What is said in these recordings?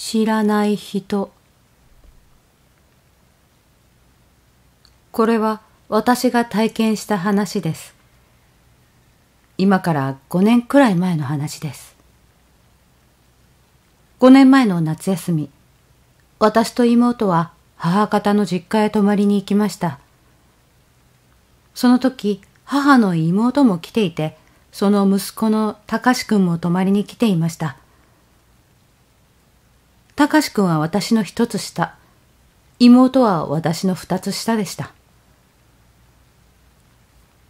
知らない人これは私が体験した話です今から5年くらい前の話です5年前の夏休み私と妹は母方の実家へ泊まりに行きましたその時母の妹も来ていてその息子の隆君も泊まりに来ていましたたかしくんは私の一つ下、妹は私の二つ下でした。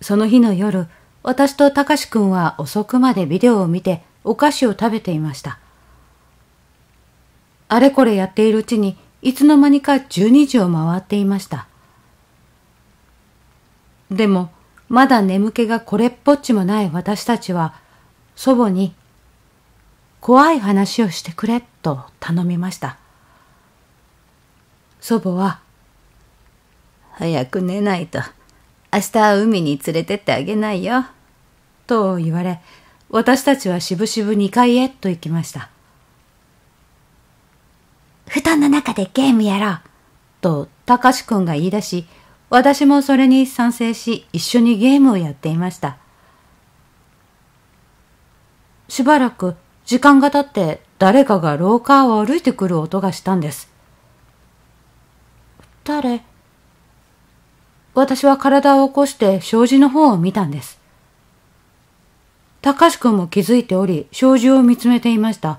その日の夜、私とたかしくんは遅くまでビデオを見てお菓子を食べていました。あれこれやっているうちに、いつの間にか12時を回っていました。でも、まだ眠気がこれっぽっちもない私たちは、祖母に怖い話をしてくれと頼みました。祖母は、早く寝ないと、明日海に連れてってあげないよ、と言われ、私たちはしぶしぶ2階へと行きました。布団の中でゲームやろう、と、たかしくんが言い出し、私もそれに賛成し、一緒にゲームをやっていました。しばらく時間が経って誰かが廊下を歩いてくる音がしたんです。誰私は体を起こして障子の方を見たんです。高志くんも気づいており、障子を見つめていました。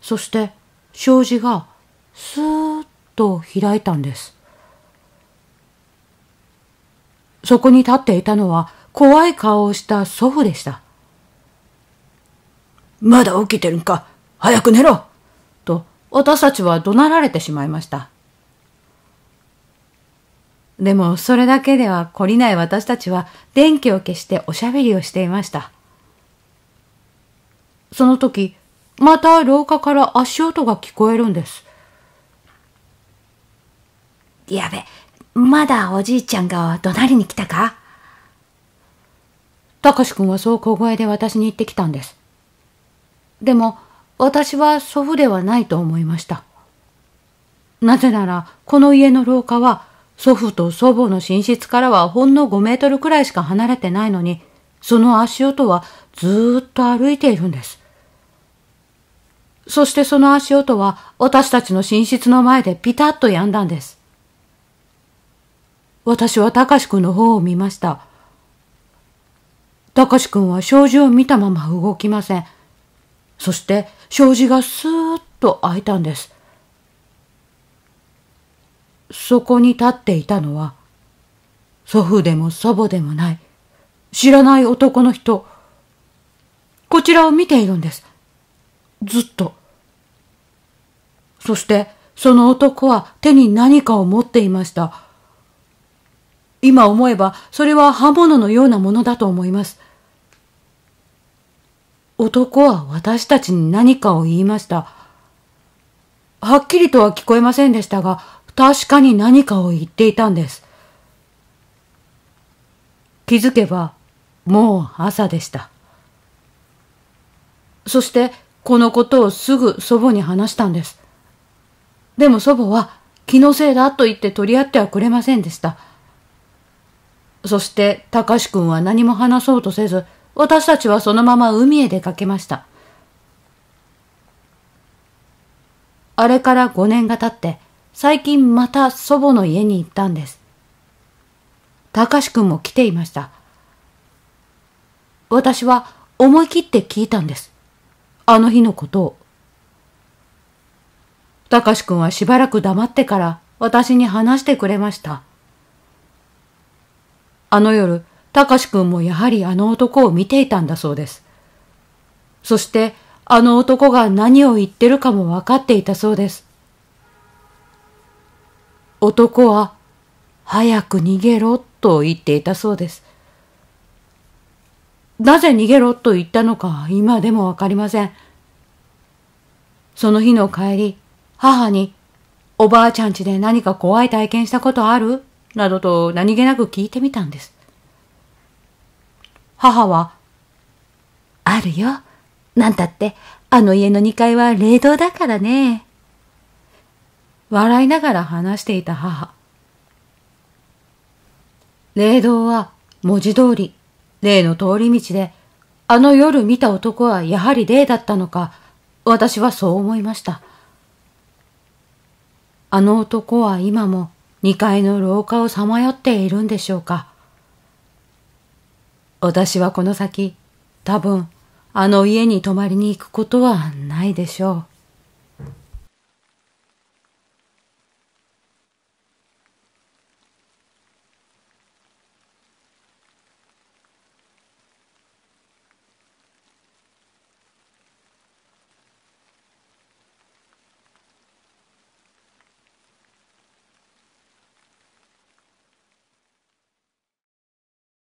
そして、障子がスーッと開いたんです。そこに立っていたのは怖い顔をした祖父でした。まだ起きてるんか早く寝ろと私たちは怒鳴られてしまいました。でもそれだけでは懲りない私たちは電気を消しておしゃべりをしていました。その時、また廊下から足音が聞こえるんです。やべ、まだおじいちゃんが怒鳴りに来たかたかしくんはそう小声で私に言ってきたんです。でも私は祖父ではないと思いました。なぜならこの家の廊下は祖父と祖母の寝室からはほんの5メートルくらいしか離れてないのに、その足音はずっと歩いているんです。そしてその足音は私たちの寝室の前でピタッと止んだんです。私はたかしくんの方を見ました。たかしくんは障子を見たまま動きません。そして障子がスーッと開いたんです。そこに立っていたのは、祖父でも祖母でもない、知らない男の人。こちらを見ているんです。ずっと。そして、その男は手に何かを持っていました。今思えば、それは刃物のようなものだと思います。男は私たちに何かを言いました。はっきりとは聞こえませんでしたが、確かに何かを言っていたんです。気づけば、もう朝でした。そして、このことをすぐ祖母に話したんです。でも祖母は気のせいだと言って取り合ってはくれませんでした。そして、隆君は何も話そうとせず、私たちはそのまま海へ出かけました。あれから5年が経って、最近また祖母の家に行ったんです。たかしくんも来ていました。私は思い切って聞いたんです。あの日のことを。たかしくんはしばらく黙ってから私に話してくれました。あの夜、たかしくんもやはりあの男を見ていたんだそうです。そして、あの男が何を言ってるかも分かっていたそうです。男は、早く逃げろと言っていたそうです。なぜ逃げろと言ったのか今でもわかりません。その日の帰り、母に、おばあちゃんちで何か怖い体験したことあるなどと何気なく聞いてみたんです。母は、あるよ。なんたって、あの家の2階は冷凍だからね。笑いながら話していた母。霊道は文字通り、例の通り道で、あの夜見た男はやはり霊だったのか、私はそう思いました。あの男は今も2階の廊下をさまよっているんでしょうか。私はこの先、多分、あの家に泊まりに行くことはないでしょう。